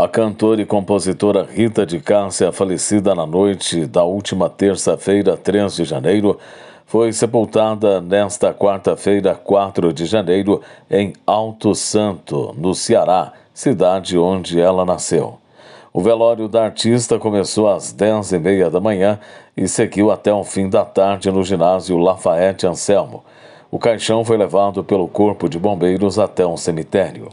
A cantora e compositora Rita de Cássia, falecida na noite da última terça-feira, 3 de janeiro, foi sepultada nesta quarta-feira, 4 de janeiro, em Alto Santo, no Ceará, cidade onde ela nasceu. O velório da artista começou às 10h30 da manhã e seguiu até o fim da tarde no ginásio Lafayette Anselmo. O caixão foi levado pelo Corpo de Bombeiros até um cemitério.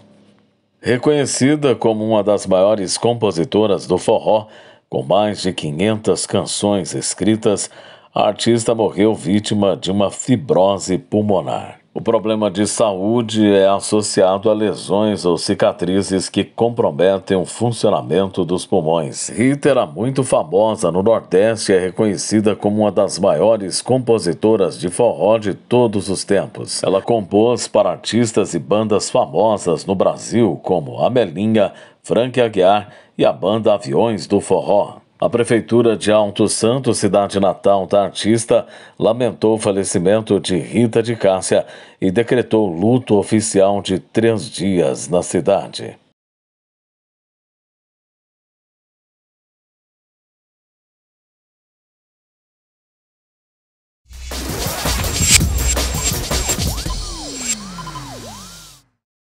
Reconhecida como uma das maiores compositoras do forró, com mais de 500 canções escritas, a artista morreu vítima de uma fibrose pulmonar. O problema de saúde é associado a lesões ou cicatrizes que comprometem o funcionamento dos pulmões. Rita é muito famosa no Nordeste e é reconhecida como uma das maiores compositoras de forró de todos os tempos. Ela compôs para artistas e bandas famosas no Brasil, como Amelinha, Frank Aguiar e a banda Aviões do Forró. A Prefeitura de Alto Santo, cidade natal da artista, lamentou o falecimento de Rita de Cássia e decretou luto oficial de três dias na cidade.